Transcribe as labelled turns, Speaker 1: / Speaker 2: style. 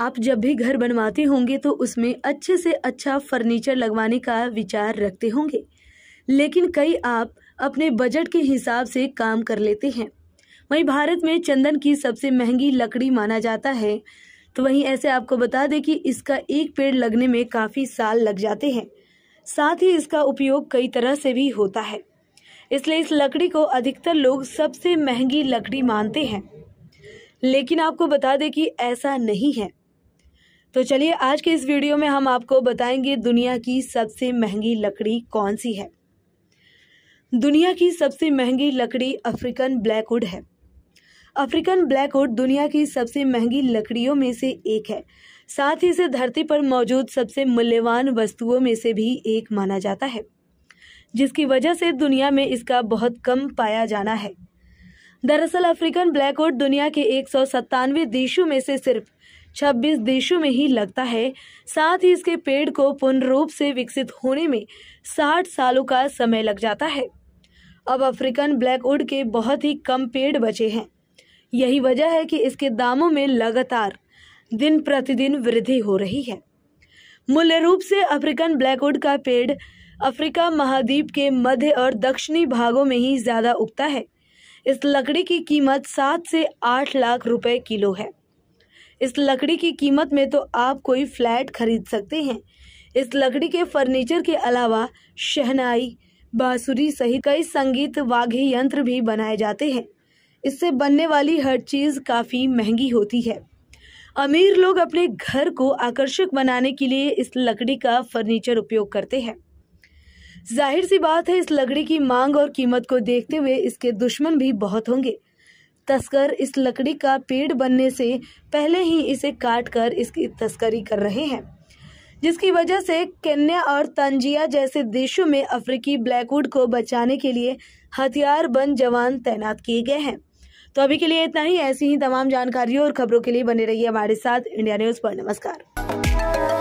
Speaker 1: आप जब भी घर बनवाते होंगे तो उसमें अच्छे से अच्छा फर्नीचर लगवाने का विचार रखते होंगे लेकिन कई आप अपने बजट के हिसाब से काम कर लेते हैं वहीं भारत में चंदन की सबसे महंगी लकड़ी माना जाता है तो वहीं ऐसे आपको बता दें कि इसका एक पेड़ लगने में काफ़ी साल लग जाते हैं साथ ही इसका उपयोग कई तरह से भी होता है इसलिए इस लकड़ी को अधिकतर लोग सबसे महंगी लकड़ी मानते हैं लेकिन आपको बता दें कि ऐसा नहीं है तो चलिए आज के इस वीडियो में हम आपको बताएंगे दुनिया की सबसे महंगी लकड़ी कौन सी है दुनिया की सबसे महंगी लकड़ी अफ्रीकन ब्लैकवुड है अफ्रीकन ब्लैकवुड दुनिया की सबसे महंगी लकड़ियों में से एक है साथ ही इसे धरती पर मौजूद सबसे मूल्यवान वस्तुओं में से भी एक माना जाता है जिसकी वजह से दुनिया में इसका बहुत कम पाया जाना है दरअसल अफ्रीकन ब्लैकवुड दुनिया के एक देशों में से सिर्फ छब्बीस देशों में ही लगता है साथ ही इसके पेड़ को पूर्ण रूप से विकसित होने में साठ सालों का समय लग जाता है अब अफ्रीकन ब्लैकवुड के बहुत ही कम पेड़ बचे हैं यही वजह है कि इसके दामों में लगातार दिन प्रतिदिन वृद्धि हो रही है मूल्य रूप से अफ्रीकन ब्लैकवुड का पेड़ अफ्रीका महाद्वीप के मध्य और दक्षिणी भागों में ही ज़्यादा उगता है इस लकड़ी की कीमत सात से आठ लाख रुपए किलो है इस लकड़ी की कीमत में तो आप कोई फ्लैट खरीद सकते हैं इस लकड़ी के फर्नीचर के अलावा शहनाई बांसुरी सहित कई संगीत वाघ्य यंत्र भी बनाए जाते हैं इससे बनने वाली हर चीज़ काफ़ी महंगी होती है अमीर लोग अपने घर को आकर्षक बनाने के लिए इस लकड़ी का फर्नीचर उपयोग करते हैं जाहिर सी बात है इस लकड़ी की मांग और कीमत को देखते हुए इसके दुश्मन भी बहुत होंगे तस्कर इस लकड़ी का पेड़ बनने से पहले ही इसे काट कर इसकी तस्करी कर रहे हैं जिसकी वजह से केन्या और तंजिया जैसे देशों में अफ्रीकी ब्लैकवुड को बचाने के लिए हथियार बंद जवान तैनात किए गए हैं तो अभी के लिए इतना ही ऐसी ही तमाम जानकारियों और खबरों के लिए बने रहिए हमारे साथ इंडिया न्यूज़ पर नमस्कार